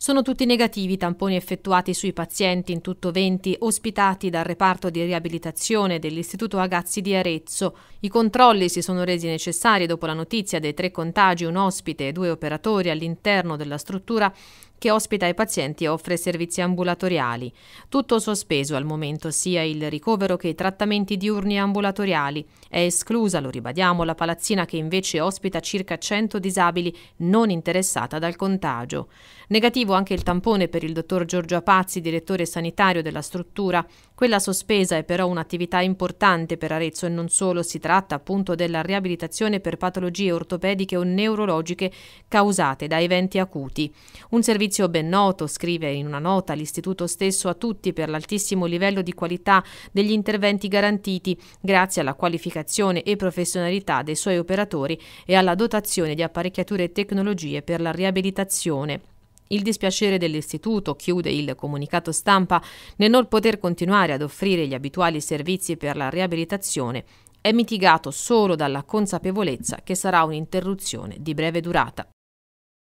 Sono tutti negativi i tamponi effettuati sui pazienti, in tutto 20, ospitati dal reparto di riabilitazione dell'Istituto Agazzi di Arezzo. I controlli si sono resi necessari dopo la notizia dei tre contagi, un ospite e due operatori all'interno della struttura che ospita i pazienti e offre servizi ambulatoriali. Tutto sospeso al momento sia il ricovero che i trattamenti diurni ambulatoriali. È esclusa, lo ribadiamo, la palazzina che invece ospita circa 100 disabili non interessata dal contagio. Negativo anche il tampone per il dottor Giorgio Apazzi, direttore sanitario della struttura. Quella sospesa è però un'attività importante per Arezzo e non solo, si tratta appunto della riabilitazione per patologie ortopediche o neurologiche causate da eventi acuti. Un servizio giudizio ben noto, scrive in una nota l'Istituto stesso a tutti per l'altissimo livello di qualità degli interventi garantiti grazie alla qualificazione e professionalità dei suoi operatori e alla dotazione di apparecchiature e tecnologie per la riabilitazione. Il dispiacere dell'istituto, chiude il comunicato stampa, nel non poter continuare ad offrire gli abituali servizi per la riabilitazione è mitigato solo dalla consapevolezza che sarà un'interruzione di breve durata.